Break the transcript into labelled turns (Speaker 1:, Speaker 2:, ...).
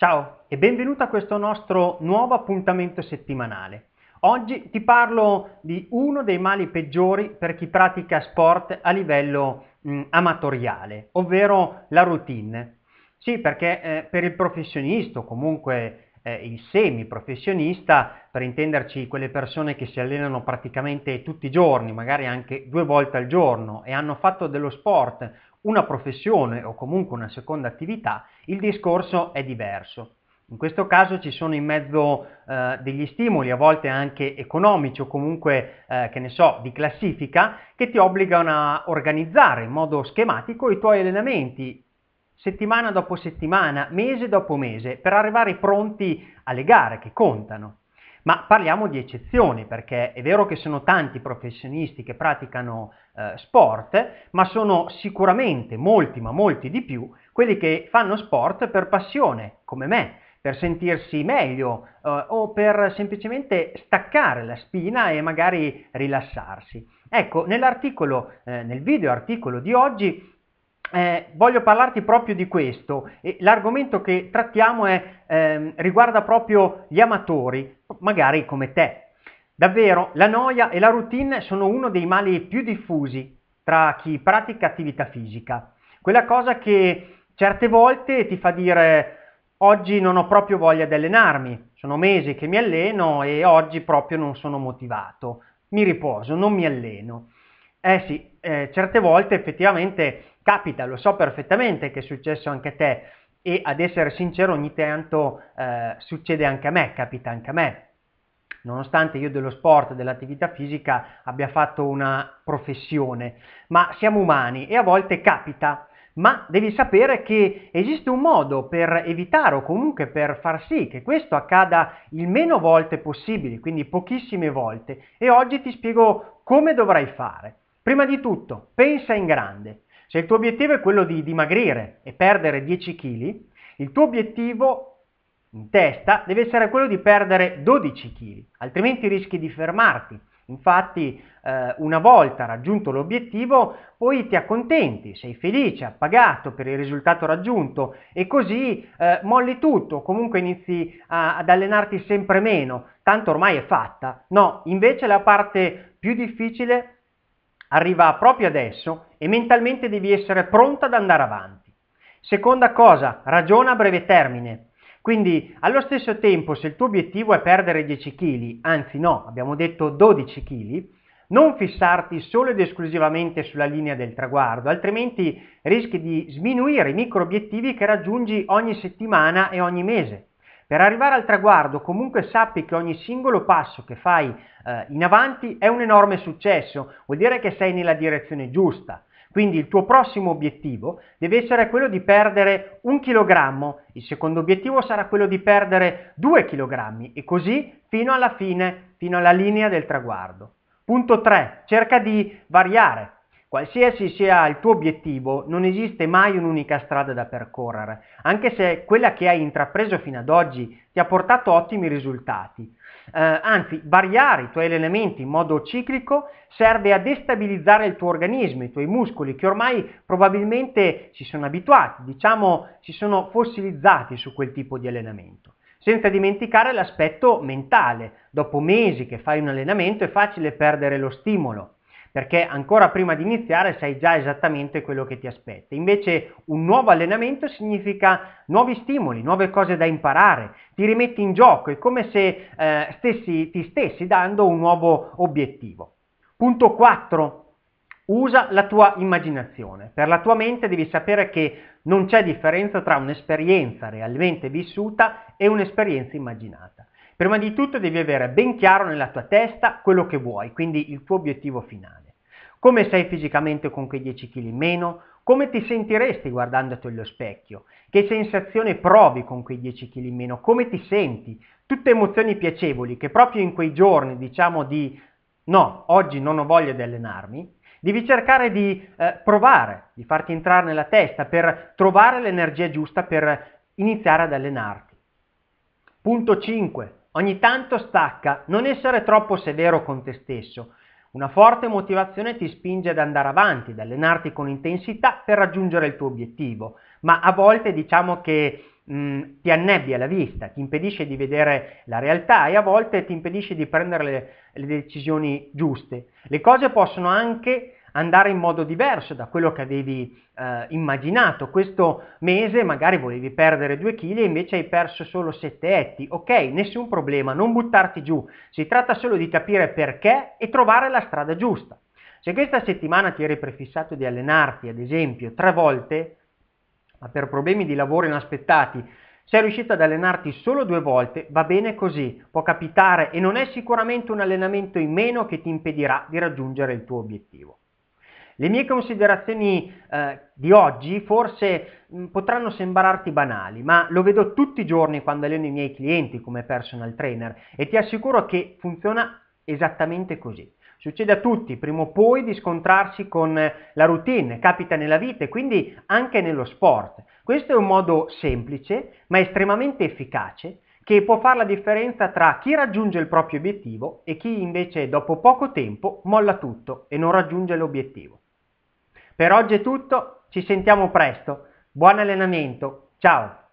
Speaker 1: Ciao e benvenuto a questo nostro nuovo appuntamento settimanale. Oggi ti parlo di uno dei mali peggiori per chi pratica sport a livello mh, amatoriale, ovvero la routine. Sì, perché eh, per il professionista, o comunque eh, il semiprofessionista, per intenderci quelle persone che si allenano praticamente tutti i giorni, magari anche due volte al giorno e hanno fatto dello sport una professione o comunque una seconda attività, il discorso è diverso. In questo caso ci sono in mezzo eh, degli stimoli, a volte anche economici o comunque, eh, che ne so, di classifica, che ti obbligano a organizzare in modo schematico i tuoi allenamenti settimana dopo settimana, mese dopo mese, per arrivare pronti alle gare che contano. Ma parliamo di eccezioni, perché è vero che sono tanti professionisti che praticano eh, sport, ma sono sicuramente molti, ma molti di più, quelli che fanno sport per passione, come me, per sentirsi meglio eh, o per semplicemente staccare la spina e magari rilassarsi. Ecco, nell'articolo, eh, nel video articolo di oggi eh, voglio parlarti proprio di questo e l'argomento che trattiamo è, eh, riguarda proprio gli amatori, magari come te. Davvero, la noia e la routine sono uno dei mali più diffusi tra chi pratica attività fisica. Quella cosa che certe volte ti fa dire oggi non ho proprio voglia di allenarmi, sono mesi che mi alleno e oggi proprio non sono motivato, mi riposo, non mi alleno. Eh sì, eh, certe volte effettivamente capita, lo so perfettamente che è successo anche a te e ad essere sincero ogni tanto eh, succede anche a me, capita anche a me. Nonostante io dello sport, dell'attività fisica abbia fatto una professione, ma siamo umani e a volte capita ma devi sapere che esiste un modo per evitare o comunque per far sì che questo accada il meno volte possibile, quindi pochissime volte, e oggi ti spiego come dovrai fare. Prima di tutto, pensa in grande. Se il tuo obiettivo è quello di dimagrire e perdere 10 kg, il tuo obiettivo in testa deve essere quello di perdere 12 kg, altrimenti rischi di fermarti. Infatti eh, una volta raggiunto l'obiettivo poi ti accontenti, sei felice, appagato per il risultato raggiunto e così eh, molli tutto, comunque inizi a, ad allenarti sempre meno, tanto ormai è fatta. No, invece la parte più difficile arriva proprio adesso e mentalmente devi essere pronta ad andare avanti. Seconda cosa, ragiona a breve termine. Quindi allo stesso tempo se il tuo obiettivo è perdere 10 kg, anzi no, abbiamo detto 12 kg, non fissarti solo ed esclusivamente sulla linea del traguardo, altrimenti rischi di sminuire i micro obiettivi che raggiungi ogni settimana e ogni mese. Per arrivare al traguardo comunque sappi che ogni singolo passo che fai eh, in avanti è un enorme successo, vuol dire che sei nella direzione giusta. Quindi il tuo prossimo obiettivo deve essere quello di perdere un chilogrammo, il secondo obiettivo sarà quello di perdere due chilogrammi e così fino alla fine, fino alla linea del traguardo. Punto 3. Cerca di variare, Qualsiasi sia il tuo obiettivo, non esiste mai un'unica strada da percorrere, anche se quella che hai intrapreso fino ad oggi ti ha portato ottimi risultati. Eh, anzi, variare i tuoi allenamenti in modo ciclico serve a destabilizzare il tuo organismo, i tuoi muscoli che ormai probabilmente si sono abituati, diciamo si sono fossilizzati su quel tipo di allenamento senza dimenticare l'aspetto mentale. Dopo mesi che fai un allenamento è facile perdere lo stimolo, perché ancora prima di iniziare sai già esattamente quello che ti aspetta. Invece un nuovo allenamento significa nuovi stimoli, nuove cose da imparare, ti rimetti in gioco, è come se eh, stessi, ti stessi dando un nuovo obiettivo. Punto 4. Usa la tua immaginazione. Per la tua mente devi sapere che non c'è differenza tra un'esperienza realmente vissuta e un'esperienza immaginata. Prima di tutto devi avere ben chiaro nella tua testa quello che vuoi, quindi il tuo obiettivo finale come sei fisicamente con quei 10 kg in meno, come ti sentiresti guardandoti allo specchio, che sensazione provi con quei 10 kg in meno, come ti senti, tutte emozioni piacevoli che proprio in quei giorni diciamo di no, oggi non ho voglia di allenarmi, devi cercare di eh, provare, di farti entrare nella testa per trovare l'energia giusta per iniziare ad allenarti. Punto 5. Ogni tanto stacca, non essere troppo severo con te stesso, una forte motivazione ti spinge ad andare avanti, ad allenarti con intensità per raggiungere il tuo obiettivo, ma a volte diciamo che mh, ti annebbia la vista, ti impedisce di vedere la realtà e a volte ti impedisce di prendere le, le decisioni giuste. Le cose possono anche andare in modo diverso da quello che avevi eh, immaginato. Questo mese magari volevi perdere 2 kg e invece hai perso solo 7 etti. Ok, nessun problema, non buttarti giù. Si tratta solo di capire perché e trovare la strada giusta. Se questa settimana ti eri prefissato di allenarti, ad esempio, tre volte, ma per problemi di lavoro inaspettati, sei riuscito ad allenarti solo due volte, va bene così, può capitare e non è sicuramente un allenamento in meno che ti impedirà di raggiungere il tuo obiettivo. Le mie considerazioni eh, di oggi forse mh, mm, potranno sembrarti banali, ma lo vedo tutti i giorni quando alleno i miei clienti come personal trainer e ti assicuro che funziona esattamente così. Succede a tutti, prima o poi, di scontrarsi con la routine, capita nella vita e quindi anche nello sport. Questo è un modo semplice, ma estremamente efficace, che può fare la differenza tra chi raggiunge il proprio obiettivo e chi invece dopo poco tempo molla tutto e non raggiunge l'obiettivo. Per oggi è tutto, ci sentiamo presto. Buon allenamento, ciao!